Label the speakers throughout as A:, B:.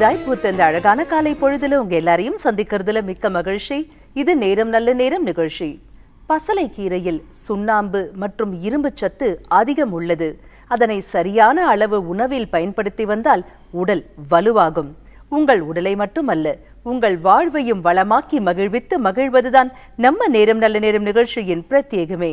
A: புதிதாய் பூத்த இந்த அழகான காலை பொழுதுல உங்க எல்லாரையும் சந்திக்கிறதுல மிக்க மகிழ்ச்சி இது நேரம் நல்ல நேரம் நிகழ்ச்சி பசலை கீரையில் சுண்ணாம்பு மற்றும் இரும்பு சத்து அதிகம் உள்ளது அதனை சரியான அளவு உணவில் பயன்படுத்தி வந்தால் உடல் வலுவாகும் உங்கள் உடலை மட்டுமல்ல உங்கள் வாழ்வையும் வளமாக்கி மகிழ்வித்து மகிழ்வதுதான் நம்ம நேரம் நல்ல நேரம் நிகழ்ச்சியின் பிரத்யேகமே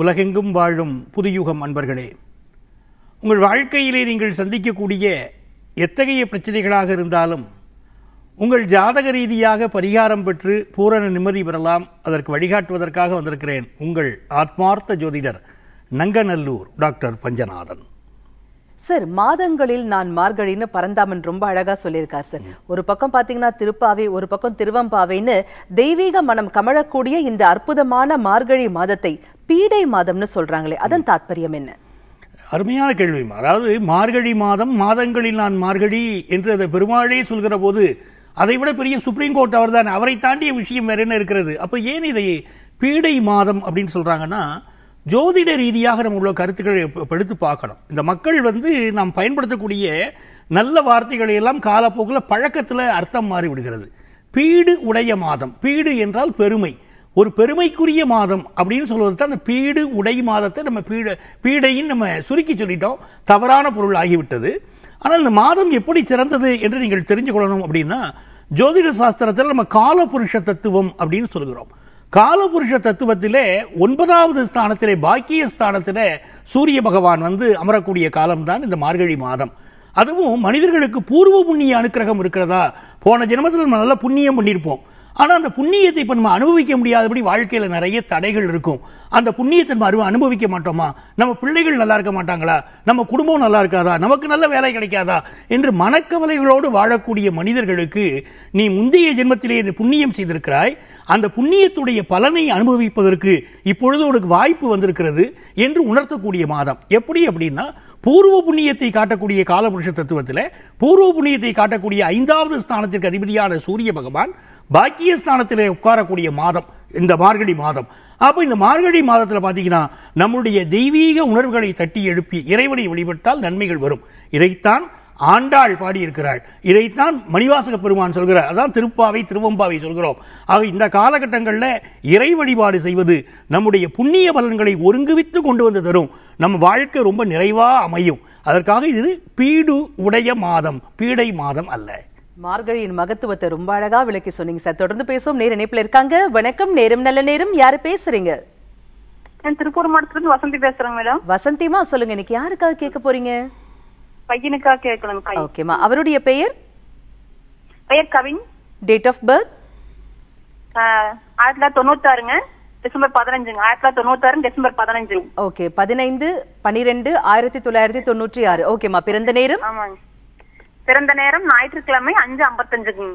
B: உலகெங்கும் வாழும் புதுயுகம் அன்பர்களே உங்கள் வாழ்க்கையிலே நீங்கள் சந்திக்கக்கூடிய எத்தகைய பிரச்சனைகளாக இருந்தாலும் உங்கள் ஜாதக ரீதியாக பரிகாரம் பெற்று பூரண நிம்மதி பெறலாம் அதற்கு வழிகாட்டுவதற்காக வந்திருக்கிறேன் உங்கள் ஆத்மார்த்த ஜோதிடர் நங்கநல்லூர் டாக்டர் பஞ்சநாதன்
A: சார் மாதங்களில் நான் மார்கழின்னு பரந்தாமன் ரொம்ப அழகா சொல்லியிருக்கார் சார் ஒரு பக்கம் பாத்தீங்கன்னா திருப்பாவை ஒரு பக்கம் திருவம்பாவைன்னு தெய்வீக மனம் கமழக்கூடிய இந்த அற்புதமான மார்கழி மாதத்தை பீடை மாதம்னு சொல்றாங்களே அதன் தாற்பயம் என்ன
B: அருமையான கேள்வி அதாவது மார்கழி மாதம் மாதங்களில் நான் மார்கழி என்று அதை பெருமாளே சொல்கிற போது அதை விட பெரிய சுப்ரீம் கோர்ட் அவர் தான் அவரை தாண்டிய விஷயம் வேற என்ன இருக்கிறது அப்போ ஏன் இதை பீடை மாதம் அப்படின்னு சொல்கிறாங்கன்னா ஜோதிட ரீதியாக நம்ம உள்ள கருத்துக்களை படுத்து பார்க்கணும் இந்த மக்கள் வந்து நாம் பயன்படுத்தக்கூடிய நல்ல வார்த்தைகளை எல்லாம் காலப்போக்கில் பழக்கத்தில் அர்த்தம் மாறிவிடுகிறது பீடு உடைய மாதம் பீடு என்றால் பெருமை ஒரு பெருமைக்குரிய மாதம் அப்படின்னு சொல்வது தான் அந்த பீடு உடை மாதத்தை நம்ம பீட பீடைன்னு நம்ம சுருக்கி சொல்லிட்டோம் தவறான பொருள் ஆகிவிட்டது ஆனால் இந்த மாதம் எப்படி சிறந்தது என்று நீங்கள் தெரிஞ்சு கொள்ளணும் அப்படின்னா ஜோதிட சாஸ்திரத்தில் நம்ம காலபுருஷ தத்துவம் அப்படின்னு சொல்கிறோம் காலபுருஷ தத்துவத்திலே ஒன்பதாவது ஸ்தானத்திலே பாக்கிய ஸ்தானத்தில் சூரிய பகவான் வந்து அமரக்கூடிய காலம்தான் இந்த மார்கழி மாதம் அதுவும் மனிதர்களுக்கு பூர்வ புண்ணிய அனுக்கிரகம் இருக்கிறதா போன ஜென்மத்தில் நம்ம நல்லா புண்ணியம் பண்ணியிருப்போம் ஆனால் அந்த புண்ணியத்தை இப்போ நம்ம அனுபவிக்க முடியாதபடி வாழ்க்கையில் நிறைய தடைகள் இருக்கும் அந்த புண்ணியத்தை நம்ம அனுபவிக்க மாட்டோமா நம்ம பிள்ளைகள் நல்லா இருக்க மாட்டாங்களா நம்ம குடும்பம் நல்லா இருக்காதா நமக்கு நல்ல வேலை கிடைக்காதா என்று மனக்கவலைகளோடு வாழக்கூடிய மனிதர்களுக்கு நீ முந்தைய ஜென்மத்திலே இந்த புண்ணியம் செய்திருக்கிறாய் அந்த புண்ணியத்துடைய பலனை அனுபவிப்பதற்கு இப்பொழுது உனக்கு வாய்ப்பு வந்திருக்கிறது என்று உணர்த்தக்கூடிய மாதம் எப்படி அப்படின்னா பூர்வ புண்ணியத்தை காட்டக்கூடிய காலபுருஷ தத்துவத்தில் பூர்வ புண்ணியத்தை காட்டக்கூடிய ஐந்தாவது ஸ்தானத்திற்கு அதிபதியான சூரிய பகவான் பாக்கியஸ்தானத்திலே உட்காரக்கூடிய மாதம் இந்த மார்கழி மாதம் அப்போ இந்த மார்கழி மாதத்தில் பார்த்தீங்கன்னா நம்முடைய தெய்வீக உணர்வுகளை தட்டி எழுப்பி இறைவனை வழிபட்டால் நன்மைகள் வரும் இதைத்தான் ஆண்டாள் பாடியிருக்கிறாள் இதைத்தான் மணிவாசக பெருமான் சொல்கிறார் அதான் திருப்பாவை திருவம்பாவை சொல்கிறோம் ஆக இந்த காலகட்டங்களில் இறை வழிபாடு செய்வது நம்முடைய புண்ணிய பலன்களை ஒருங்குவித்து கொண்டு வந்து தரும் நம் வாழ்க்கை ரொம்ப நிறைவாக அமையும் அதற்காக இது பீடு உடைய மாதம் பீடை மாதம் அல்ல
A: மார்கழியின் மகத்துவத்தை ரொம்ப அழகா விளக்கி சொன்னீங்க சார் தொடர்ந்து பேசும் நேர் இணைப்புல இருக்காங்க வணக்கம் நேரம் நல்ல நேரம் யாரு பேசுறீங்க நான் திருப்பூர் மாவட்டத்துல இருந்து வசந்தி பேசுறேன் மேடம் வசந்திமா சொல்லுங்க இன்னைக்கு யாருக்காக கேட்க போறீங்க பையனுக்காக கேட்கலாம் ஓகேமா அவருடைய பெயர் பெயர் கவின் டேட் ஆஃப் பர்த் ஆயிரத்தி தொள்ளாயிரத்தி தொண்ணூத்தாறுங்க டிசம்பர் பதினஞ்சுங்க ஆயிரத்தி தொள்ளாயிரத்தி தொண்ணூத்தாறு டிசம்பர் பதினஞ்சு ஓகே பதினைந்து பனிரெண்டு ஆயிரத்தி தொள்ளாயிரத்தி தொண்ணூற்றி ஆறு ஓகேமா பிறந்த நேரம் ஆமாங்க பிறந்த நேரம் ஞாயிற்றுக்கிழமை அஞ்சு ஐம்பத்தஞ்சுங்க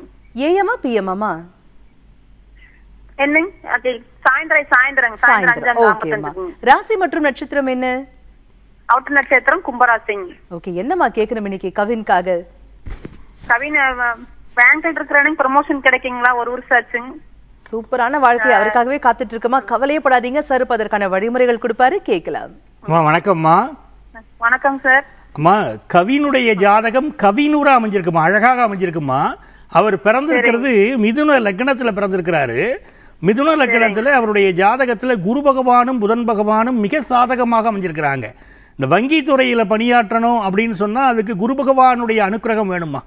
A: ஏஎம்மா பிஎம்மாமா என்னங்க சாயந்தரம் சாயந்தரம் சாயந்தரம் ராசி மற்றும் நட்சத்திரம் என்ன அவுட் நட்சத்திரம் கும்பராசிங்க ஓகே என்னம்மா கேக்குறோம் இன்னைக்கு கவின்காக கவின் பேங்க்ல இருக்கிறவனுக்கு ப்ரமோஷன் கிடைக்குங்களா ஒரு வருஷம் ஆச்சுங்க சூப்பரான வாழ்க்கை அவருக்காகவே காத்துட்டு இருக்கமா படாதீங்க சார் அதற்கான வழிமுறைகள் கொடுப்பாரு கேட்கலாம் வணக்கம்மா வணக்கம்
B: சார் அம்மா கவினுடைய ஜாதகம் கவினூரா அமைஞ்சிருக்குமா அழகாக அமைஞ்சிருக்குமா அவர் பிறந்திருக்கிறது மிதுன லக்னத்தில் பிறந்திருக்கிறாரு மிதுன லக்னத்தில் அவருடைய ஜாதகத்தில் குரு பகவானும் புதன் பகவானும் மிக சாதகமாக அமைஞ்சிருக்கிறாங்க இந்த வங்கி துறையில் பணியாற்றணும் அப்படின்னு சொன்னால் அதுக்கு குரு பகவானுடைய அனுக்கிரகம் வேணுமா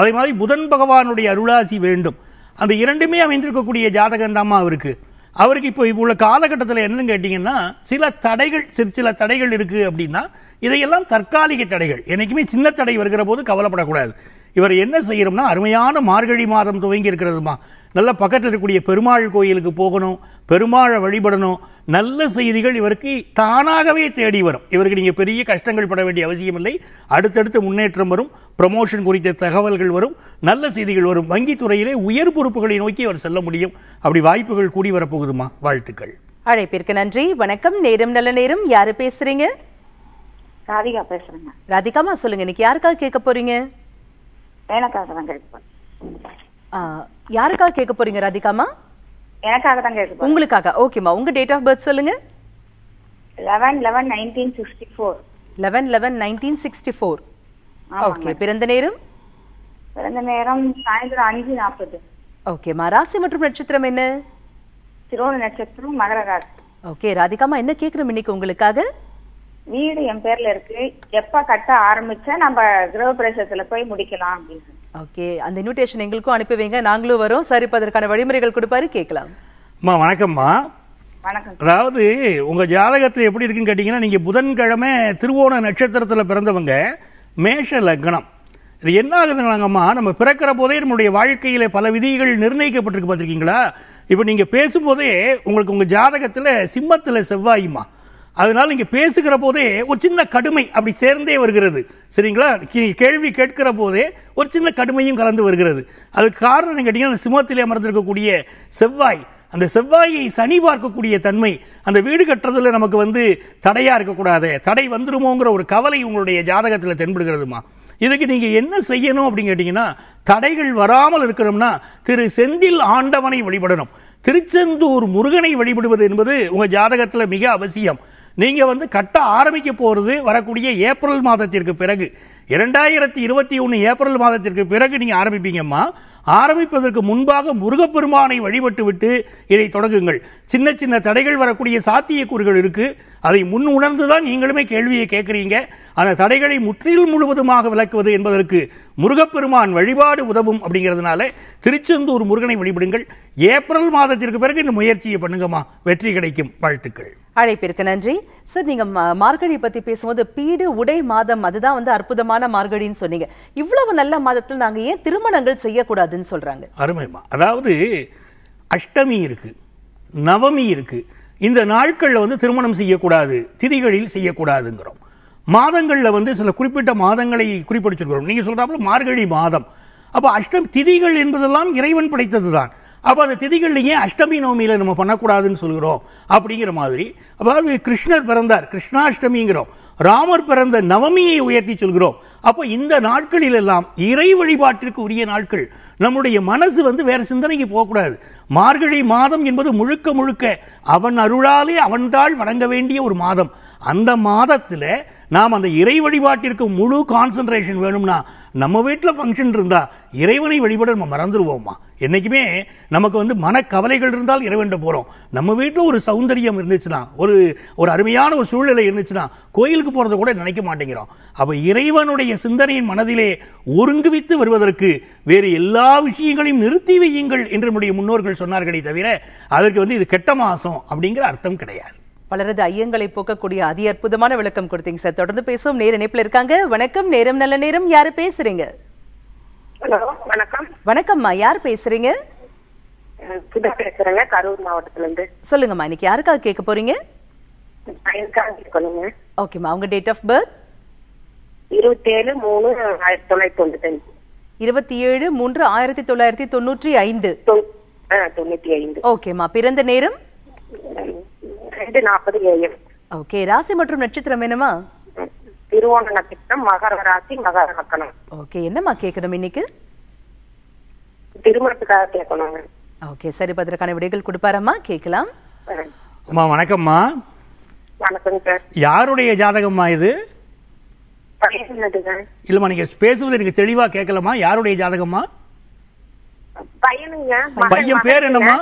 B: அதே மாதிரி புதன் பகவானுடைய அருளாசி வேண்டும் அந்த இரண்டுமே அமைந்திருக்கக்கூடிய ஜாதகம் தாம்மா அவருக்கு அவருக்கு இப்போ இப்போ உள்ள காலகட்டத்தில் என்னன்னு கேட்டிங்கன்னா சில தடைகள் சிறு சில தடைகள் இருக்குது அப்படின்னா இதையெல்லாம் தற்காலிக தடைகள் என்றைக்குமே சின்ன தடை வருகிற போது கவலைப்படக்கூடாது இவர் என்ன செய்யறோம்னா அருமையான மார்கழி மாதம் துவங்கி இருக்கிறதுமா நல்லா பக்கத்தில் இருக்கக்கூடிய பெருமாள் கோயிலுக்கு போகணும் பெருமாளை வழிபடணும் நல்ல செய்திகள் இவருக்கு தானாகவே தேடி வரும் இவருக்கு நீங்கள் பெரிய கஷ்டங்கள் பட வேண்டிய அவசியம் இல்லை அடுத்தடுத்து முன்னேற்றம் வரும் ப்ரமோஷன் குறித்த தகவல்கள் வரும் நல்ல செய்திகள் வரும் வங்கித்துறையிலே உயர் பொறுப்புகளை நோக்கி அவர் செல்ல முடியும் அப்படி வாய்ப்புகள் கூடி வரப்போகுதுமா வாழ்த்துக்கள்
A: அழைப்பிற்கு நன்றி வணக்கம் நேரம் நல்ல நேரம் யாரு பேசுறீங்க
B: ராதிகா பேசுறேங்க
A: ராதிகாமா சொல்லுங்க இன்னைக்கு யாருக்காக கேட்க போறீங்க யாருக்காக கேட்க போறீங்க ராதிகாமா
B: எனக்காக தான் கேட்க
A: உங்களுக்காக ஓகேமா உங்க டேட் ஆஃப் பர்த் சொல்லுங்க
B: eleven eleven nineteen sixty four
A: eleven eleven nineteen sixty four okay பிறந்த நேரம் பிறந்த நேரம் சாயந்தரம் அஞ்சு நாற்பது ஓகேமா ராசி மற்றும் நட்சத்திரம் என்ன திருவோண நட்சத்திரம் மகர ராசி ஓகே ராதிகாமா என்ன கேக்குறோம் இன்னைக்கு உங்களுக்காக வீடு என் பேர்ல இருக்கு எப்ப கட்ட ஆரம்பிச்சா நம்ம கிரக பிரதேசத்துல போய் முடிக்கலாம் அப்படின்னு ஓகே அந்த இன்விடேஷன் எங்களுக்கும் அனுப்பி நாங்களும் வரோம் சார் இப்போ அதற்கான வழிமுறைகள் கொடுப்பாரு கேட்கலாம்
B: அம்மா வணக்கம்மா வணக்கம் அதாவது உங்கள் ஜாதகத்தில் எப்படி இருக்குன்னு கேட்டிங்கன்னா நீங்கள் புதன்கிழமை திருவோண நட்சத்திரத்தில் பிறந்தவங்க மேஷ லக்னம் இது என்ன ஆகுதுனாங்கம்மா நம்ம பிறக்கிற போதே நம்மளுடைய வாழ்க்கையில் பல விதிகள் நிர்ணயிக்கப்பட்டிருக்கு பார்த்துருக்கீங்களா இப்போ நீங்கள் பேசும்போதே உங்களுக்கு உங்கள் ஜாதகத்தில் சிம்மத்தில் செவ்வாயுமா அதனால் இங்கே பேசுகிற போதே ஒரு சின்ன கடுமை அப்படி சேர்ந்தே வருகிறது சரிங்களா கேள்வி கேட்கிற போதே ஒரு சின்ன கடுமையும் கலந்து வருகிறது அதுக்கு காரணம் கேட்டிங்கன்னா சிம்மத்திலே அமர்ந்திருக்கக்கூடிய செவ்வாய் அந்த செவ்வாயை சனி பார்க்கக்கூடிய தன்மை அந்த வீடு கட்டுறதில் நமக்கு வந்து தடையாக இருக்கக்கூடாது தடை வந்துருமோங்கிற ஒரு கவலை உங்களுடைய ஜாதகத்தில் தென்படுகிறதுமா இதுக்கு நீங்கள் என்ன செய்யணும் அப்படின்னு கேட்டிங்கன்னா தடைகள் வராமல் இருக்கணும்னா திரு செந்தில் ஆண்டவனை வழிபடணும் திருச்செந்தூர் முருகனை வழிபடுவது என்பது உங்கள் ஜாதகத்தில் மிக அவசியம் நீங்கள் வந்து கட்ட ஆரம்பிக்க போகிறது வரக்கூடிய ஏப்ரல் மாதத்திற்கு பிறகு இரண்டாயிரத்தி இருபத்தி ஒன்று ஏப்ரல் மாதத்திற்கு பிறகு நீங்கள் ஆரம்பிப்பீங்கம்மா ஆரம்பிப்பதற்கு முன்பாக முருகப்பெருமானை வழிபட்டு விட்டு இதை தொடங்குங்கள் சின்ன சின்ன தடைகள் வரக்கூடிய சாத்தியக்கூறுகள் இருக்குது அதை முன் உணர்ந்து தான் நீங்களுமே கேள்வியை கேட்குறீங்க அந்த தடைகளை முற்றிலும் முழுவதுமாக விளக்குவது என்பதற்கு முருகப்பெருமான் வழிபாடு உதவும் அப்படிங்கிறதுனால திருச்செந்தூர் முருகனை வழிபடுங்கள் ஏப்ரல் மாதத்திற்கு பிறகு இந்த முயற்சியை பண்ணுங்கம்மா வெற்றி கிடைக்கும் வாழ்த்துக்கள்
A: அழைப்பிற்கு நன்றி சார் நீங்க மார்கழி பத்தி பேசும்போது பீடு உடை மாதம் அதுதான் வந்து அற்புதமான மார்கழின்னு சொன்னீங்க இவ்வளவு நல்ல மாதத்தில் நாங்க ஏன் திருமணங்கள் செய்யக்கூடாதுன்னு
B: சொல்றாங்க அருமைமா அதாவது அஷ்டமி இருக்கு நவமி இருக்கு இந்த நாட்களில் வந்து திருமணம் செய்யக்கூடாது திதிகளில் செய்யக்கூடாதுங்கிறோம் மாதங்களில் வந்து சில குறிப்பிட்ட மாதங்களை குறிப்பிடிச்சிருக்கிறோம் நீங்கள் சொல்றாப்புல மார்கழி மாதம் அப்போ அஷ்டம் திதிகள் என்பதெல்லாம் இறைவன் படைத்தது தான் அப்போ அந்த திதிகளில் ஏன் அஷ்டமி நவமியில் நம்ம பண்ணக்கூடாதுன்னு சொல்கிறோம் அப்படிங்கிற மாதிரி அதாவது கிருஷ்ணர் பிறந்தார் கிருஷ்ணாஷ்டமிங்கிறோம் ராமர் பிறந்த நவமியை உயர்த்தி சொல்கிறோம் அப்போ இந்த நாட்களில் எல்லாம் இறை வழிபாட்டிற்கு உரிய நாட்கள் நம்முடைய மனசு வந்து வேறு சிந்தனைக்கு போகக்கூடாது மார்கழி மாதம் என்பது முழுக்க முழுக்க அவன் அருளாலே அவன் தாள் வணங்க வேண்டிய ஒரு மாதம் அந்த மாதத்தில் நாம் அந்த இறை வழிபாட்டிற்கு முழு கான்சன்ட்ரேஷன் வேணும்னா நம்ம வீட்டில் ஃபங்க்ஷன் இருந்தால் இறைவனை வழிபட நம்ம மறந்துடுவோம்மா என்றைக்குமே நமக்கு வந்து மனக்கவலைகள் இருந்தால் இறைவன் போகிறோம் நம்ம வீட்டில் ஒரு சௌந்தரியம் இருந்துச்சுன்னா ஒரு ஒரு அருமையான ஒரு சூழ்நிலை இருந்துச்சுன்னா கோயிலுக்கு போகிறத கூட நினைக்க மாட்டேங்கிறோம் அப்போ இறைவனுடைய சிந்தனையின் மனதிலே ஒருங்குவித்து வருவதற்கு வேறு எல்லா விஷயங்களையும் நிறுத்தி வையுங்கள் என்று நம்முடைய முன்னோர்கள் சொன்னார்களே தவிர அதற்கு வந்து இது கெட்ட மாசம் அப்படிங்கிற அர்த்தம் கிடையாது
A: பலரது ஐயங்களை போக்கக்கூடிய அதி அற்புதமான விளக்கம் கொடுத்தீங்க சார் தொடர்ந்து பேசுவோம் நேர் இணைப்புல இருக்காங்க வணக்கம் நேரம் நல்ல நேரம் யாரு பேசுறீங்க வணக்கம் வணக்கம்மா யார் பேசுறீங்க கரூர் மாவட்டத்துல இருந்து சொல்லுங்கம்மா இன்னைக்கு யாருக்காக கேட்க போறீங்க ஓகேம்மா உங்க டேட் ஆஃப் பர்த் இருபத்தி ஏழு மூணு ஆயிரத்தி தொள்ளாயிரத்தி தொண்ணூத்தி இருபத்தி ஏழு மூன்று ஆயிரத்தி தொள்ளாயிரத்தி தொண்ணூற்றி ஐந்து தொண்ணூத்தி ஐந்து ஓகேம்மா பிறந்த நேரம் ரெண்டு நாற்பது ஏஎம் ஓகே ராசி மற்றும் நட்சத்திரம் என்னமா திருவோண
B: நட்சத்திரம் மகர ராசி மகர மக்கணம்
A: ஓகே என்னம்மா கேட்கணும் இன்னைக்கு
B: திருமணத்துக்காக கேட்கணும்
A: ஓகே சரி பத்திரக்கான விடைகள் கொடுப்பாரம்மா கேட்கலாம்
B: அம்மா வணக்கம்மா வணக்கம் சார் யாருடைய ஜாதகம்மா இது இல்லம்மா நீங்க பேசுவது எனக்கு தெளிவா கேட்கலமா யாருடைய ஜாதகம்மா
A: பையன் பேர் என்னம்மா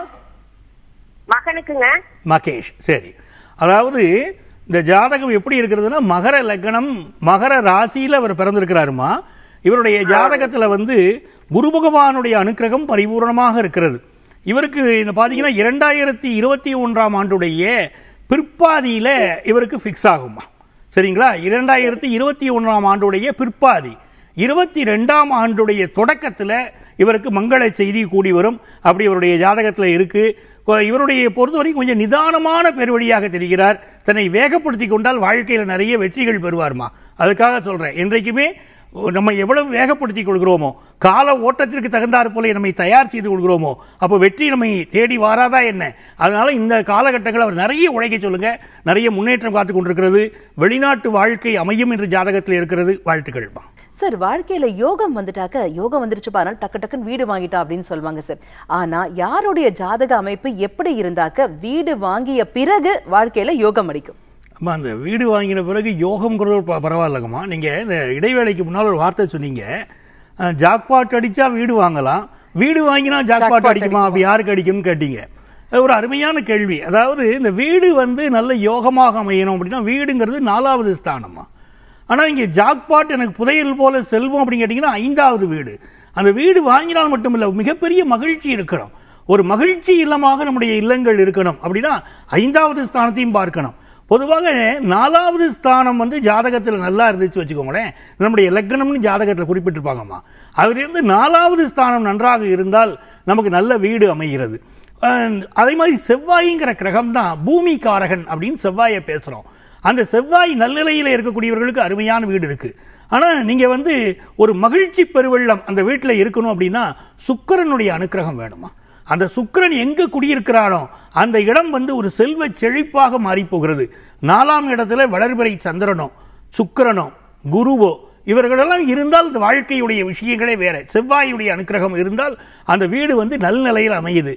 A: மகனுக்குங்க
B: மகேஷ் சரி அதாவது இந்த ஜாதகம் எப்படி இருக்கிறதுன்னா மகர லக்னம் மகர ராசியில் அவர் பிறந்திருக்கிறாருமா இவருடைய ஜாதகத்தில் வந்து குரு பகவானுடைய அனுக்கிரகம் பரிபூர்ணமாக இருக்கிறது இவருக்கு இந்த பார்த்தீங்கன்னா இரண்டாயிரத்தி இருபத்தி ஒன்றாம் ஆண்டுடைய பிற்பாதியில் இவருக்கு ஃபிக்ஸ் ஆகுமா சரிங்களா இரண்டாயிரத்தி இருபத்தி ஒன்றாம் ஆண்டுடைய பிற்பாதி இருபத்தி ரெண்டாம் ஆண்டுடைய தொடக்கத்தில் இவருக்கு மங்கள செய்தி கூடி வரும் அப்படி இவருடைய ஜாதகத்தில் இருக்குது இவருடைய பொறுத்தவரைக்கும் கொஞ்சம் நிதானமான பெருவழியாக தெரிகிறார் தன்னை வேகப்படுத்தி கொண்டால் வாழ்க்கையில் நிறைய வெற்றிகள் பெறுவார்மா அதுக்காக சொல்கிறேன் என்றைக்குமே நம்ம எவ்வளவு வேகப்படுத்தி கொள்கிறோமோ கால ஓட்டத்திற்கு தகுந்தார் போல நம்மை தயார் செய்து கொள்கிறோமோ அப்போ வெற்றி நம்மை தேடி வாராதா என்ன அதனால் இந்த காலகட்டங்கள் அவர் நிறைய உழைக்க சொல்லுங்கள் நிறைய முன்னேற்றம் காத்து கொண்டிருக்கிறது வெளிநாட்டு வாழ்க்கை அமையும் என்று ஜாதகத்தில் இருக்கிறது வாழ்த்துக்கள்மா
A: சார் வாழ்க்கையில் யோகம் வந்துட்டாக்க யோகம் வந்துருச்சு அதனால் டக்கு டக்குன்னு வீடு வாங்கிட்டா அப்படின்னு சொல்லுவாங்க சார் ஆனால் யாருடைய ஜாதக அமைப்பு எப்படி இருந்தாக்க வீடு வாங்கிய பிறகு வாழ்க்கையில் யோகம் அடிக்கும்
B: அம்மா அந்த வீடு வாங்கின பிறகு யோகம்ங்கிறது ஒரு பரவாயில்லங்கம்மா நீங்கள் இந்த இடைவேளைக்கு முன்னால் ஒரு வார்த்தை சொன்னீங்க ஜாக்பாட் அடித்தா வீடு வாங்கலாம் வீடு வாங்கினா ஜாக்பாட் அடிக்குமா அப்படி யாருக்கு அடிக்கும்னு கேட்டீங்க ஒரு அருமையான கேள்வி அதாவது இந்த வீடு வந்து நல்ல யோகமாக அமையணும் அப்படின்னா வீடுங்கிறது நாலாவது ஸ்தானம்மா ஆனால் இங்கே ஜாக்பாட் எனக்கு புதையல் போல செல்வம் அப்படின்னு கேட்டிங்கன்னா ஐந்தாவது வீடு அந்த வீடு வாங்கினால் மட்டும் இல்லை மிகப்பெரிய மகிழ்ச்சி இருக்கணும் ஒரு மகிழ்ச்சி இல்லமாக நம்முடைய இல்லங்கள் இருக்கணும் அப்படின்னா ஐந்தாவது ஸ்தானத்தையும் பார்க்கணும் பொதுவாக நாலாவது ஸ்தானம் வந்து ஜாதகத்தில் நல்லா இருந்துச்சு வச்சுக்கோங்களேன் நம்முடைய லக்னம்னு ஜாதகத்தில் குறிப்பிட்டிருப்பாங்கம்மா அதுலேருந்து நாலாவது ஸ்தானம் நன்றாக இருந்தால் நமக்கு நல்ல வீடு அமைகிறது அதே மாதிரி செவ்வாய்ங்கிற கிரகம் தான் பூமி காரகன் அப்படின்னு செவ்வாயை பேசுகிறோம் அந்த செவ்வாய் நல்நிலையில் இருக்கக்கூடியவர்களுக்கு அருமையான வீடு இருக்குது ஆனால் நீங்கள் வந்து ஒரு மகிழ்ச்சி பெருவெள்ளம் அந்த வீட்டில் இருக்கணும் அப்படின்னா சுக்கரனுடைய அனுக்கிரகம் வேணுமா அந்த சுக்கரன் எங்கே குடியிருக்கிறானோ அந்த இடம் வந்து ஒரு செல்வ செழிப்பாக மாறிப்போகிறது நாலாம் இடத்துல வளர்பிறை சந்திரனோ சுக்கரனோ குருவோ இவர்களெல்லாம் இருந்தால் இந்த வாழ்க்கையுடைய விஷயங்களே வேறு செவ்வாயுடைய அனுக்கிரகம் இருந்தால் அந்த வீடு வந்து நல்நிலையில் அமையுது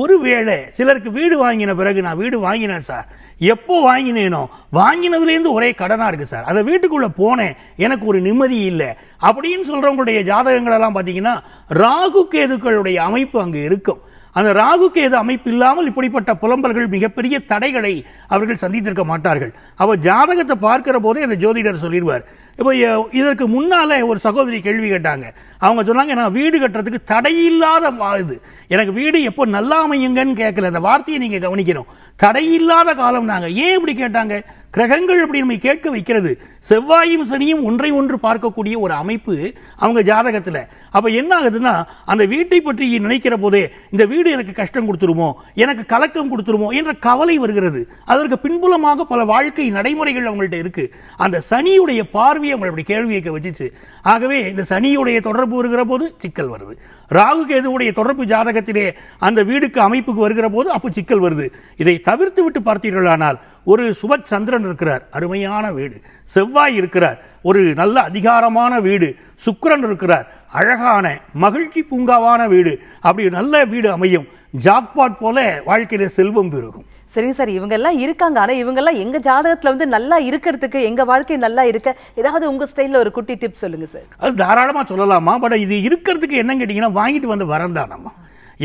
B: ஒருவேளை சிலருக்கு வீடு வாங்கின பிறகு நான் வீடு வாங்கினேன் சார் எப்போ வாங்கினேனோ வாங்கினதுலேருந்து ஒரே கடனாக இருக்குது சார் அதை வீட்டுக்குள்ளே போனேன் எனக்கு ஒரு நிம்மதி இல்லை அப்படின்னு சொல்கிறவங்களுடைய ஜாதகங்களெல்லாம் பார்த்தீங்கன்னா ராகு கேதுக்களுடைய அமைப்பு அங்கே இருக்கும் அந்த ராகு கேது அமைப்பு இல்லாமல் இப்படிப்பட்ட புலம்பல்கள் மிகப்பெரிய தடைகளை அவர்கள் சந்தித்திருக்க மாட்டார்கள் அவர் ஜாதகத்தை பார்க்கிற போதே அந்த ஜோதிடர் சொல்லிடுவார் இப்போ இதற்கு முன்னால் ஒரு சகோதரி கேள்வி கேட்டாங்க அவங்க சொன்னாங்க நான் வீடு கட்டுறதுக்கு தடையில்லாத இது எனக்கு வீடு எப்போ நல்லா அமையுங்கன்னு கேட்கல அந்த வார்த்தையை நீங்கள் கவனிக்கணும் தடையில்லாத காலம் நாங்கள் ஏன் இப்படி கேட்டாங்க கிரகங்கள் அப்படி நம்ம கேட்க வைக்கிறது செவ்வாயும் சனியும் ஒன்றை ஒன்று பார்க்கக்கூடிய ஒரு அமைப்பு அவங்க ஜாதகத்தில் அப்போ என்ன ஆகுதுன்னா அந்த வீட்டை பற்றி நினைக்கிற போதே இந்த வீடு எனக்கு கஷ்டம் கொடுத்துருமோ எனக்கு கலக்கம் கொடுத்துருமோ என்ற கவலை வருகிறது அதற்கு பின்புலமாக பல வாழ்க்கை நடைமுறைகள் அவங்கள்ட்ட இருக்குது அந்த சனியுடைய பார்வையை அவங்களுடைய கேள்வி கேட்க வச்சுச்சு ஆகவே இந்த சனியுடைய தொடர்பு வருகிற போது சிக்கல் வருது ராகு கேதுவுடைய தொடர்பு ஜாதகத்திலே அந்த வீடுக்கு அமைப்புக்கு வருகிற போது அப்போ சிக்கல் வருது இதை தவிர்த்து விட்டு பார்த்தீர்களானால் ஒரு சுபத் சந்திரன் இருக்கிறார் அருமையான வீடு செவ்வாய் இருக்கிறார் ஒரு நல்ல அதிகாரமான வீடு சுக்கரன் இருக்கிறார் அழகான மகிழ்ச்சி பூங்காவான வீடு அப்படி நல்ல வீடு அமையும் ஜாக்பாட் போல வாழ்க்கையில் செல்வம் பெருகும்
A: சரி சார் இவங்கெல்லாம் இருக்காங்க ஆனால் இவங்கெல்லாம் எங்கள் ஜாதகத்தில் வந்து நல்லா இருக்கிறதுக்கு எங்கள் வாழ்க்கை நல்லா இருக்க ஏதாவது உங்கள் ஸ்டைலில் ஒரு குட்டி டிப் சொல்லுங்கள் சார்
B: அது தாராளமாக சொல்லலாமா பட் இது இருக்கிறதுக்கு என்னன்னு கேட்டீங்கன்னா வாங்கிட்டு வந்து வரந்தானமா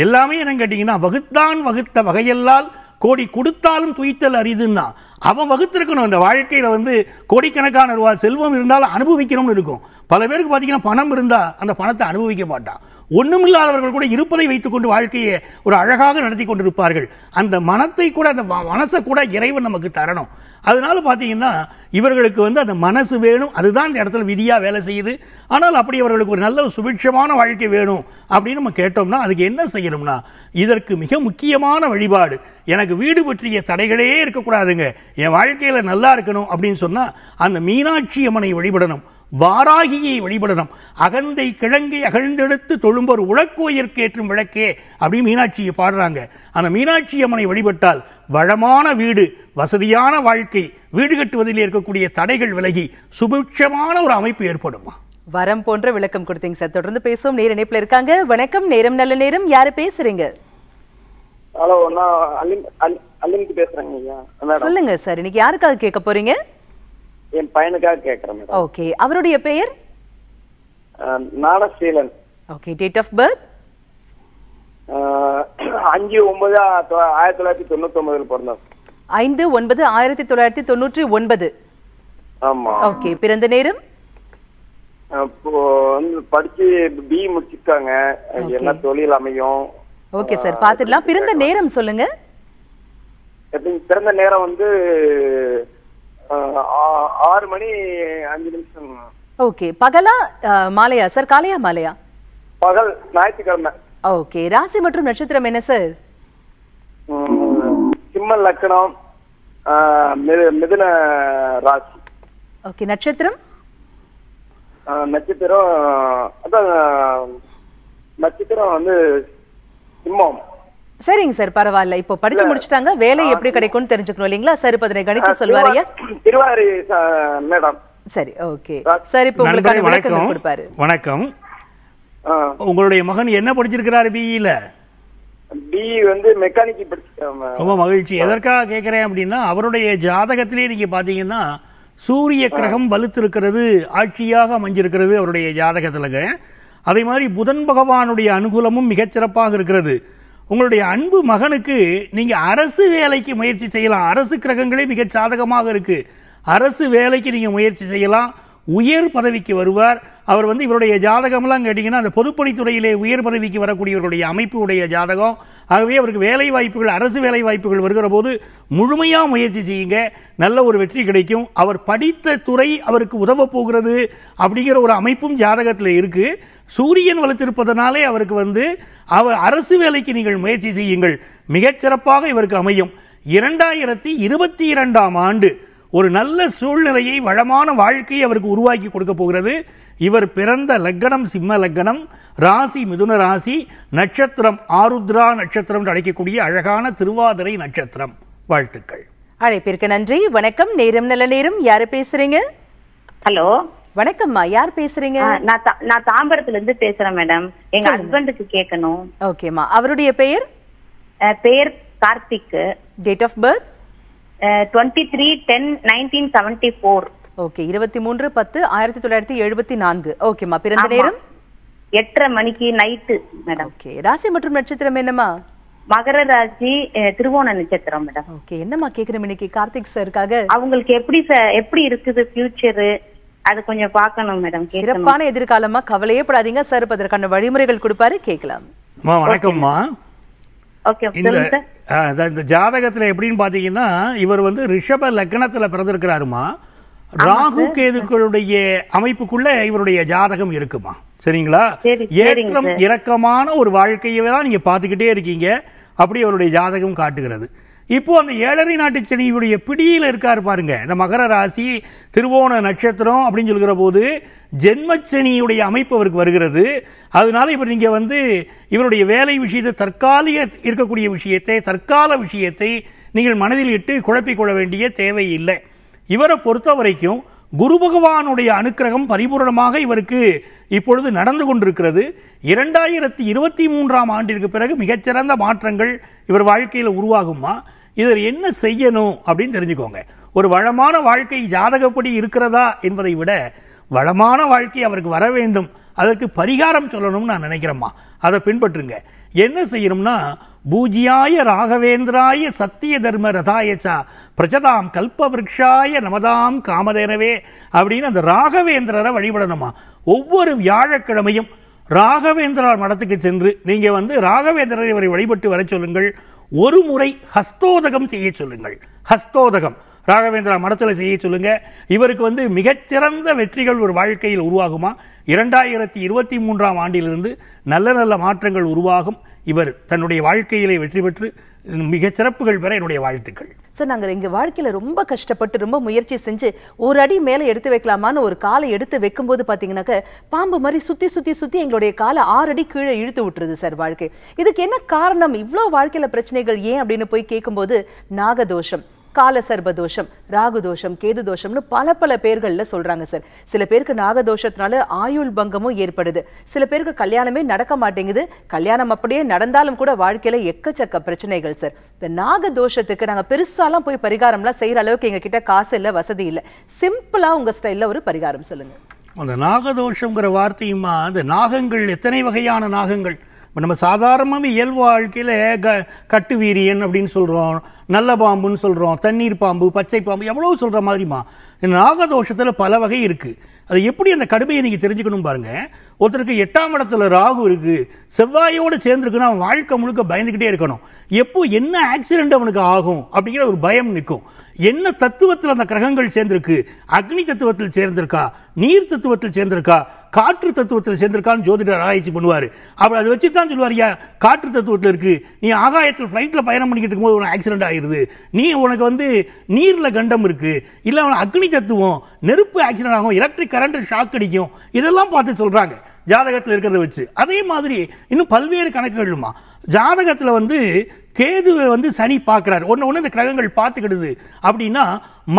B: எல்லாமே என்னன்னு கேட்டீங்கன்னா வகுத்தான் வகுத்த வகையெல்லாம் கோடி கொடுத்தாலும் துய்த்தல் அரிதுன்னா அவன் வகுத்திருக்கணும் இந்த வாழ்க்கையில் வந்து கோடிக்கணக்கான ரூபா செல்வம் இருந்தாலும் அனுபவிக்கணும்னு இருக்கும் பல பேருக்கு பார்த்தீங்கன்னா பணம் இருந்தால் அந்த பணத்தை அனுபவிக்க மாட்டான் ஒண்ணுமில்லாதவர்கள் கூட இருப்பதை வைத்துக்கொண்டு வாழ்க்கையை ஒரு அழகாக நடத்தி கொண்டிருப்பார்கள் அந்த மனத்தை கூட அந்த மனசை கூட இறைவன் நமக்கு தரணும் அதனால பார்த்தீங்கன்னா இவர்களுக்கு வந்து அந்த மனசு வேணும் அதுதான் இந்த இடத்துல விதியாக வேலை செய்யுது ஆனால் அப்படி அவர்களுக்கு ஒரு நல்ல சுபிட்சமான வாழ்க்கை வேணும் அப்படின்னு நம்ம கேட்டோம்னா அதுக்கு என்ன செய்யணும்னா இதற்கு மிக முக்கியமான வழிபாடு எனக்கு வீடு பற்றிய தடைகளே இருக்கக்கூடாதுங்க என் வாழ்க்கையில் நல்லா இருக்கணும் அப்படின்னு சொன்னால் அந்த மீனாட்சி அம்மனை வழிபடணும் வாராகியை வழிபடணும் அகந்தை கிழங்கை அகழ்ந்தெடுத்து தொழும்பர் ஏற்றும் விளக்கே அப்படின்னு மீனாட்சியை பாடுறாங்க அந்த மீனாட்சி அம்மனை வழிபட்டால் வளமான வீடு வசதியான வாழ்க்கை வீடு கட்டுவதில் இருக்கக்கூடிய தடைகள் விலகி சுபிட்சமான ஒரு அமைப்பு ஏற்படுமா
A: வரம் போன்ற விளக்கம் கொடுத்தீங்க சார் தொடர்ந்து பேசுவோம் நேர இணைப்புல இருக்காங்க வணக்கம் நேரம் நல்ல நேரம் யாரு பேசுறீங்க
B: ஹலோ நான் அலிம் பேசுறேங்க சொல்லுங்க
A: சார் இன்னைக்கு யாருக்காக கேட்க போறீங்க
B: என் பையனுக்காக கேட்கிறேன்
A: ஓகே அவருடைய பெயர்
B: Nadaseelan
A: okay date of birth
B: அஞ்சு ஒன்பது ஆயிரத்தி தொள்ளாயிரத்தி தொண்ணூத்தி ஒன்பதுல பிறந்தார்
A: ஐந்து ஒன்பது ஆயிரத்தி தொள்ளாயிரத்தி தொண்ணூற்றி ஒன்பது ஆமா ஓகே பிறந்த நேரம்
B: படிச்சு பி முடிச்சிருக்காங்க என்ன தொழில் அமையும்
A: ஓகே சார் பாத்துடலாம் பிறந்த நேரம் சொல்லுங்க
B: பிறந்த நேரம் வந்து ஆறு மணி அஞ்சு நிமிஷம்
A: ஓகே பகலா மாலையா சார் காலையா மாலையா
B: பகல் ஞாயிற்றுக்கிழமை
A: ஓகே ராசி மற்றும் நட்சத்திரம் என்ன சார்
B: சிம்ம லக்னம் மிதுன ராசி
A: ஓகே நட்சத்திரம்
B: நட்சத்திரம் அதான் நட்சத்திரம் வந்து சிம்மம்
A: சரிங்க சார் பரவாயில்ல இப்போ படிச்சு முடிச்சிட்டாங்க வேலை எப்படி கிடைக்கும்னு தெரிஞ்சுக்கணும் இல்லீங்களா சார் இப்ப அதனை கணித்து சொல்வாரியா திருவாரி மேடம் சரி ஓகே சார்
B: இப்போ உங்களுக்கு வணக்கம் வணக்கம் உங்களுடைய மகன் என்ன படிச்சிருக்கிறார் பிஇல e பி e வந்து மெக்கானிக் ரொம்ப மகிழ்ச்சி எதற்காக கேட்கிறேன் அப்படின்னா அவருடைய ஜாதகத்திலே நீங்க பாத்தீங்கன்னா சூரிய கிரகம் வலுத்து இருக்கிறது ஆட்சியாக அமைஞ்சிருக்கிறது அவருடைய ஜாதகத்திலங்க அதே மாதிரி புதன் பகவானுடைய அனுகூலமும் மிகச்சிறப்பாக இருக்கிறது உங்களுடைய அன்பு மகனுக்கு நீங்கள் அரசு வேலைக்கு முயற்சி செய்யலாம் அரசு கிரகங்களே மிக சாதகமாக இருக்கு அரசு வேலைக்கு நீங்கள் முயற்சி செய்யலாம் உயர் பதவிக்கு வருவார் அவர் வந்து இவருடைய ஜாதகம்லாம் கேட்டிங்கன்னா அந்த பொதுப்பணித்துறையிலே உயர் பதவிக்கு வரக்கூடியவர்களுடைய அமைப்புடைய ஜாதகம் ஆகவே அவருக்கு வேலை வாய்ப்புகள் அரசு வேலை வாய்ப்புகள் வருகிற போது முழுமையாக முயற்சி செய்யுங்க நல்ல ஒரு வெற்றி கிடைக்கும் அவர் படித்த துறை அவருக்கு உதவ போகிறது அப்படிங்கிற ஒரு அமைப்பும் ஜாதகத்தில் இருக்குது சூரியன் வளர்த்திருப்பதனாலே அவருக்கு வந்து அவர் அரசு வேலைக்கு நீங்கள் முயற்சி செய்யுங்கள் மிகச்சிறப்பாக இவருக்கு அமையும் இரண்டாயிரத்தி இருபத்தி இரண்டாம் ஆண்டு ஒரு நல்ல சூழ்நிலையை வளமான வாழ்க்கையை அவருக்கு உருவாக்கி கொடுக்க போகிறது இவர் பிறந்த லக்கணம் சிம்ம லக்கணம் ராசி மிதுன ராசி நட்சத்திரம் ஆருத்ரா நட்சத்திரம் என்று அழைக்கக்கூடிய அழகான திருவாதிரை நட்சத்திரம் வாழ்த்துக்கள்
A: அழைப்பிற்கு நன்றி வணக்கம் நேரம் நல்ல நேரம் யாரு பேசுறீங்க ஹலோ வணக்கம்மா யார் பேசுறீங்க நான் தாம்பரத்துல இருந்து பேசுறேன் மேடம் எங்க ஹஸ்பண்டுக்கு கேட்கணும் ஓகேம்மா அவருடைய பெயர் பெயர் Karthik date of birth twenty three ten nineteen seventy four okay இருபத்தி மூன்று பத்து ஆயிரத்தி தொள்ளாயிரத்தி எழுபத்தி நான்கு ஓகேம்மா பிறந்த நேரம் எட்டரை மணிக்கு நைட்டு மேடம் ஓகே ராசி மற்றும் நட்சத்திரம் என்னம்மா மகர ராசி திருவோண நட்சத்திரம் மேடம் ஓகே என்னம்மா கேக்குறோம் இன்னைக்கு கார்த்திக் சாருக்காக அவங்களுக்கு எப்படி எப்படி இருக்குது ஃபியூச்சரு அது கொஞ்சம் பார்க்கணும் மேடம் சிறப்பான எதிர்காலமா கவலையே படாதீங்க சார் அதற்கான வழிமுறைகள் கொடுப்பாரு கேட்கலாம்
B: அம்மா வணக்கம்மா இந்த ஜாதகத்துல எப்படின்னு பாத்தீங்கன்னா இவர் வந்து ரிஷப லக்னத்துல பிறந்திருக்கிறாருமா ராகு கேதுக்களுடைய அமைப்புக்குள்ள இவருடைய ஜாதகம் இருக்குமா சரிங்களா ஏற்றம் இறக்கமான ஒரு வாழ்க்கையவே தான் நீங்க பாத்துக்கிட்டே இருக்கீங்க அப்படி அவருடைய ஜாதகம் காட்டுகிறது இப்போ அந்த ஏழரை நாட்டு சனியுடைய பிடியில் இருக்கார் பாருங்க இந்த மகர ராசி திருவோண நட்சத்திரம் அப்படின்னு சொல்கிற போது ஜென்மச்சனியுடைய அமைப்பு அவருக்கு வருகிறது அதனால இவர் நீங்க வந்து இவருடைய வேலை விஷயத்தை தற்காலிக இருக்கக்கூடிய விஷயத்தை தற்கால விஷயத்தை நீங்கள் மனதில் இட்டு குழப்பிக்கொள்ள வேண்டிய தேவையில்லை இவரை பொறுத்த வரைக்கும் குரு பகவானுடைய அனுக்கிரகம் பரிபூரணமாக இவருக்கு இப்பொழுது நடந்து கொண்டிருக்கிறது இரண்டாயிரத்தி இருபத்தி மூன்றாம் ஆண்டிற்கு பிறகு மிகச்சிறந்த மாற்றங்கள் இவர் வாழ்க்கையில் உருவாகுமா இதில் என்ன செய்யணும் அப்படின்னு தெரிஞ்சுக்கோங்க ஒரு வளமான வாழ்க்கை ஜாதகப்படி இருக்கிறதா என்பதை விட வளமான வாழ்க்கை அவருக்கு வர வேண்டும் அதற்கு பரிகாரம் சொல்லணும்னு நான் நினைக்கிறேம்மா அதை பின்பற்றுங்க என்ன செய்யணும்னா பூஜ்யாய ராகவேந்திராய சத்திய தர்ம ரதாயச்சா பிரஜதாம் கல்பவிருஷாய நமதாம் காமதேனவே அப்படின்னு அந்த ராகவேந்திரரை வழிபடணுமா ஒவ்வொரு வியாழக்கிழமையும் ராகவேந்திரா மடத்துக்கு சென்று நீங்கள் வந்து ராகவேந்திரர் இவரை வழிபட்டு வர சொல்லுங்கள் ஒரு முறை ஹஸ்தோதகம் செய்ய சொல்லுங்கள் ஹஸ்தோதகம் ராகவேந்திரா மடத்தில் செய்ய சொல்லுங்க இவருக்கு வந்து மிகச்சிறந்த வெற்றிகள் ஒரு வாழ்க்கையில் உருவாகுமா இரண்டாயிரத்தி இருபத்தி மூன்றாம் ஆண்டிலிருந்து நல்ல நல்ல மாற்றங்கள் உருவாகும் இவர் தன்னுடைய வாழ்க்கையிலே வெற்றி பெற்று மிகச் சிறப்புகள் பெற என்னுடைய வாழ்த்துக்கள்
A: சார் நாங்கள் எங்கள் வாழ்க்கையில் ரொம்ப கஷ்டப்பட்டு ரொம்ப முயற்சி செஞ்சு ஒரு அடி மேலே எடுத்து வைக்கலாமான்னு ஒரு காலை எடுத்து வைக்கும்போது பார்த்தீங்கன்னாக்க பாம்பு மாதிரி சுற்றி சுற்றி சுற்றி எங்களுடைய காலை ஆறு அடி கீழே இழுத்து விட்டுருது சார் வாழ்க்கை இதுக்கு என்ன காரணம் இவ்வளோ வாழ்க்கையில் பிரச்சனைகள் ஏன் அப்படின்னு போய் கேட்கும்போது நாகதோஷம் காலசர்ப தோஷம் ராகு தோஷம் கேது தோஷம்னு பல பல பேர்களில் சொல்றாங்க சார் சில பேருக்கு நாகதோஷத்தினால ஆயுள் பங்கமும் ஏற்படுது சில பேருக்கு கல்யாணமே நடக்க மாட்டேங்குது கல்யாணம் அப்படியே நடந்தாலும் கூட வாழ்க்கையில எக்கச்சக்க பிரச்சனைகள் சார் இந்த நாக தோஷத்துக்கு நாங்கள் பெருசாலாம் போய் பரிகாரம்லாம் செய்யற அளவுக்கு எங்ககிட்ட காசு இல்லை வசதி இல்லை சிம்பிளா உங்க ஸ்டைல்ல ஒரு பரிகாரம் சொல்லுங்க
B: அந்த நாகதோஷங்கிற வார்த்தையுமா அந்த நாகங்கள் எத்தனை வகையான நாகங்கள் இப்போ நம்ம சாதாரணமாகவே இயல்பு வாழ்க்கையில் க கட்டு வீரியன் அப்படின்னு சொல்கிறோம் நல்ல பாம்புன்னு சொல்கிறோம் தண்ணீர் பாம்பு பச்சை பாம்பு எவ்வளோ சொல்கிற மாதிரிமா இந்த நாகதோஷத்தில் பல வகை இருக்குது அது எப்படி அந்த கடுமையை நீங்கள் தெரிஞ்சுக்கணும் பாருங்கள் ஒருத்தருக்கு எட்டாம் இடத்துல ராகு இருக்குது செவ்வாயோடு சேர்ந்துருக்குன்னா அவன் வாழ்க்கை முழுக்க பயந்துக்கிட்டே இருக்கணும் எப்போ என்ன ஆக்சிடெண்ட் அவனுக்கு ஆகும் அப்படிங்கிற ஒரு பயம் நிற்கும் என்ன தத்துவத்தில் அந்த கிரகங்கள் சேர்ந்துருக்கு அக்னி தத்துவத்தில் சேர்ந்திருக்கா நீர் தத்துவத்தில் சேர்ந்திருக்கா காற்று தத்துவத்தில் சேர்ந்திருக்கான்னு ஜோதிடர் ஆராய்ச்சி பண்ணுவார் அப்படி அதை வச்சு தான் சொல்லுவார் ஐயா காற்று தத்துவத்தில் இருக்குது நீ ஆகாயத்தில் ஃப்ளைட்டில் பயணம் பண்ணிக்கிட்டு இருக்கும்போது போது ஆக்சிடென்ட் ஆகிடுது நீ உனக்கு வந்து நீரில் கண்டம் இருக்குது இல்லை உனக்கு அக்னி தத்துவம் நெருப்பு ஆக்சிடென்ட் ஆகும் எலக்ட்ரிக் கரண்ட் ஷாக் அடிக்கும் இதெல்லாம் பார்த்து சொல்கிறாங்க ஜாதகத்தில் இருக்கிறத வச்சு அதே மாதிரி இன்னும் பல்வேறு கணக்குகளுமா ஜாதகத்தில் வந்து கேதுவை வந்து சனி பார்க்குறாரு ஒன்று ஒன்று இந்த கிரகங்கள் பார்த்துக்கிடுது அப்படின்னா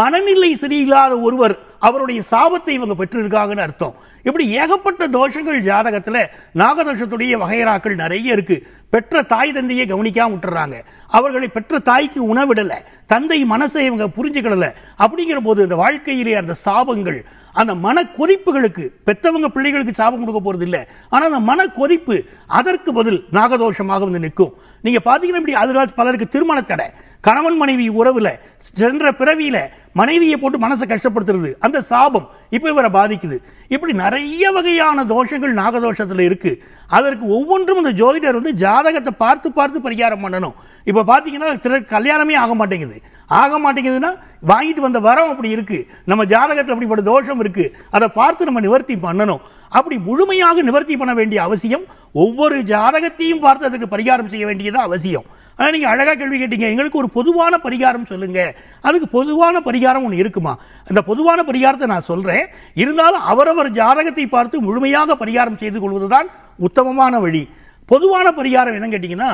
B: மனநிலை சரியில்லாத ஒருவர் அவருடைய சாபத்தை இவங்க பெற்றிருக்காங்கன்னு அர்த்தம் இப்படி ஏகப்பட்ட தோஷங்கள் ஜாதகத்தில் நாகதோஷத்துடைய வகைராக்கள் நிறைய இருக்குது பெற்ற தாய் தந்தையை கவனிக்காம விட்டுறாங்க அவர்களை பெற்ற தாய்க்கு உணவிடலை தந்தை மனசை இவங்க புரிஞ்சுக்கிடலை அப்படிங்கிற போது இந்த வாழ்க்கையிலே அந்த சாபங்கள் அந்த மன கொதிப்புகளுக்கு பெற்றவங்க பிள்ளைகளுக்கு சாபம் கொடுக்க போகிறது இல்லை ஆனால் அந்த மன கொதிப்பு அதற்கு பதில் நாகதோஷமாக வந்து நிற்கும் நீங்க பாத்தீங்கன்னா இப்படி பலருக்கு திருமண தடை கணவன் மனைவி உறவில் சென்ற பிறவியில் மனைவியை போட்டு மனசை கஷ்டப்படுத்துறது அந்த சாபம் இப்போ இவரை பாதிக்குது இப்படி நிறைய வகையான தோஷங்கள் நாகதோஷத்தில் இருக்குது அதற்கு ஒவ்வொன்றும் இந்த ஜோதிடர் வந்து ஜாதகத்தை பார்த்து பார்த்து பரிகாரம் பண்ணணும் இப்போ பார்த்தீங்கன்னா திரு கல்யாணமே ஆக மாட்டேங்குது ஆக மாட்டேங்குதுன்னா வாங்கிட்டு வந்த வரம் அப்படி இருக்குது நம்ம ஜாதகத்தில் அப்படிப்பட்ட தோஷம் இருக்குது அதை பார்த்து நம்ம நிவர்த்தி பண்ணணும் அப்படி முழுமையாக நிவர்த்தி பண்ண வேண்டிய அவசியம் ஒவ்வொரு ஜாதகத்தையும் பார்த்து அதற்கு பரிகாரம் செய்ய வேண்டியது அவசியம் ஆனால் நீங்கள் அழகாக கேள்வி கேட்டீங்க எங்களுக்கு ஒரு பொதுவான பரிகாரம் சொல்லுங்கள் அதுக்கு பொதுவான பரிகாரம் ஒன்று இருக்குமா அந்த பொதுவான பரிகாரத்தை நான் சொல்கிறேன் இருந்தாலும் அவரவர் ஜாதகத்தை பார்த்து முழுமையாக பரிகாரம் செய்து கொள்வது தான் உத்தமமான வழி பொதுவான பரிகாரம் என்னன்னு கேட்டிங்கன்னா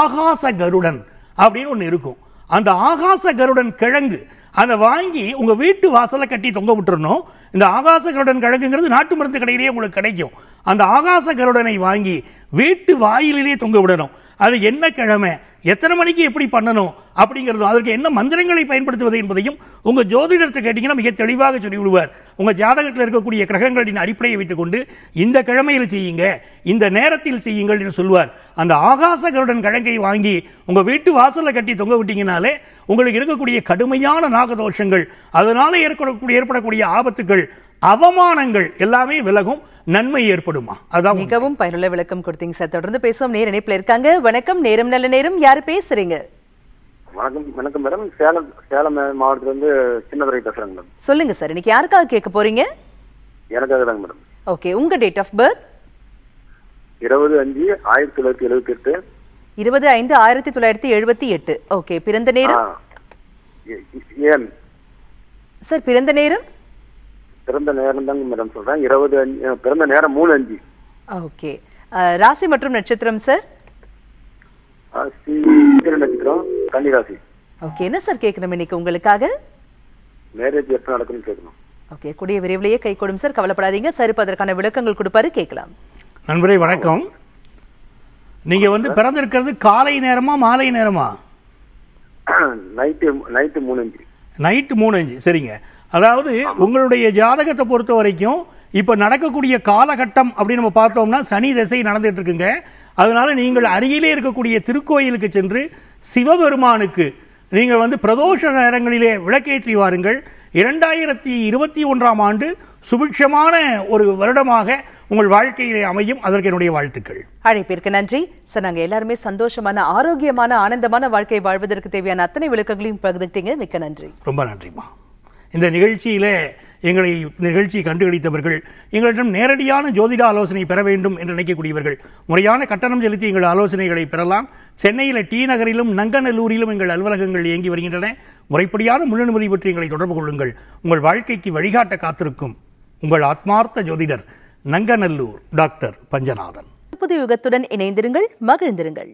B: ஆகாச கருடன் அப்படின்னு ஒன்று இருக்கும் அந்த ஆகாச கருடன் கிழங்கு அதை வாங்கி உங்கள் வீட்டு வாசலை கட்டி தொங்க விட்டுறணும் இந்த ஆகாச கருடன் கிழங்குங்கிறது நாட்டு மருந்து கடையிலேயே உங்களுக்கு கிடைக்கும் அந்த ஆகாச கருடனை வாங்கி வீட்டு வாயிலேயே தொங்க விடணும் அது என்ன கிழமை எத்தனை மணிக்கு எப்படி பண்ணணும் அப்படிங்கிறது அதற்கு என்ன மந்திரங்களை பயன்படுத்துவது என்பதையும் உங்கள் ஜோதிடத்தை கேட்டிங்கன்னா மிக தெளிவாக சொல்லிவிடுவார் உங்கள் ஜாதகத்தில் இருக்கக்கூடிய கிரகங்களின் அடிப்படையை வைத்துக்கொண்டு இந்த கிழமையில் செய்யுங்க இந்த நேரத்தில் செய்யுங்கள் என்று சொல்வார் அந்த ஆகாச கருடன் கிழங்கை வாங்கி உங்கள் வீட்டு வாசலில் கட்டி தொங்க விட்டீங்கனாலே உங்களுக்கு இருக்கக்கூடிய கடுமையான நாகதோஷங்கள் அதனால் ஏற்படக்கூடிய ஏற்படக்கூடிய ஆபத்துக்கள் அவமானங்கள் எல்லாமே விலகும் நன்மை ஏற்படுமா அதான் மிகவும்
A: பயனுள்ள விளக்கம் கொடுத்தீங்க சார் தொடர்ந்து பேசுவோம் நேர் இணைப்புல இருக்காங்க வணக்கம் நேரம் நல்ல நேரம் யாரு பேசுறீங்க
B: வணக்கம் வணக்கம் மேடம் சேலம் சேலம் மாவட்டத்துல இருந்து சின்னதுரை பேசுறேங்க மேடம்
A: சொல்லுங்க சார் இன்னைக்கு யாருக்காக கேட்க போறீங்க
B: எனக்காக தாங்க மேடம்
A: ஓகே உங்க டேட் ஆஃப் பர்த்
B: இருபது அஞ்சு ஆயிரத்தி தொள்ளாயிரத்தி எழுபத்தி எட்டு
A: இருபது ஐந்து ஆயிரத்தி தொள்ளாயிரத்தி எழுபத்தி எட்டு ஓகே பிறந்த நேரம் சார் பிறந்த நேரம்
B: பிறந்த நேரம் தாங்க மேடம் சொல்றேன் இருபது பிறந்த நேரம் மூணு அஞ்சு
A: ஓகே ராசி மற்றும் நட்சத்திரம் சார்
B: நட்சத்திரம் கன்னி ராசி
A: ஓகே என்ன சார் கேட்கணும் இன்னைக்கு உங்களுக்காக
B: மேரேஜ் எப்போ நடக்கும்னு கேட்கணும்
A: ஓகே கூடிய விரைவிலேயே கை கொடும் சார் கவலைப்படாதீங்க சார் இப்போ அதற்கான விளக்கங்கள் கொடுப்பாரு கேட்கலாம்
B: நண்பரே வணக்கம் நீங்க வந்து பிறந்திருக்கிறது காலை நேரமா மாலை நேரமா நைட்டு நைட்டு மூணு அஞ்சு நைட்டு மூணு அஞ்சு சரிங்க அதாவது உங்களுடைய ஜாதகத்தை பொறுத்த வரைக்கும் இப்போ நடக்கக்கூடிய காலகட்டம் அப்படின்னு நம்ம பார்த்தோம்னா சனி திசை நடந்துட்டு இருக்குங்க அதனால நீங்கள் அருகிலே இருக்கக்கூடிய திருக்கோயிலுக்கு சென்று சிவபெருமானுக்கு நீங்கள் வந்து பிரதோஷ நேரங்களிலே விளக்கேற்றி வாருங்கள் இரண்டாயிரத்தி இருபத்தி ஒன்றாம் ஆண்டு சுபிட்சமான ஒரு வருடமாக உங்கள் வாழ்க்கையிலே அமையும் அதற்கு என்னுடைய வாழ்த்துக்கள்
A: அழைப்பிற்கு நன்றி சார் நாங்கள் எல்லாருமே சந்தோஷமான ஆரோக்கியமான ஆனந்தமான வாழ்க்கை வாழ்வதற்கு தேவையான அத்தனை விளக்கங்களையும் பகிர்ந்துட்டீங்க மிக்க
B: நன்றி ரொம்ப நன்றிம்மா இந்த நிகழ்ச்சியிலே எங்களை நிகழ்ச்சி கண்டுகளித்தவர்கள் எங்களிடம் நேரடியான ஜோதிட ஆலோசனை பெற வேண்டும் என்று நினைக்கக்கூடியவர்கள் முறையான கட்டணம் செலுத்தி எங்கள் ஆலோசனைகளை பெறலாம் சென்னையில் டி நகரிலும் நங்கநல்லூரிலும் எங்கள் அலுவலகங்கள் இயங்கி வருகின்றன முறைப்படியான முழுநிமதி பற்றி எங்களை தொடர்பு கொள்ளுங்கள் உங்கள் வாழ்க்கைக்கு வழிகாட்ட காத்திருக்கும் உங்கள் ஆத்மார்த்த ஜோதிடர் நங்கநல்லூர் டாக்டர் பஞ்சநாதன்
A: புது யுகத்துடன் இணைந்திருங்கள் மகிழ்ந்திருங்கள்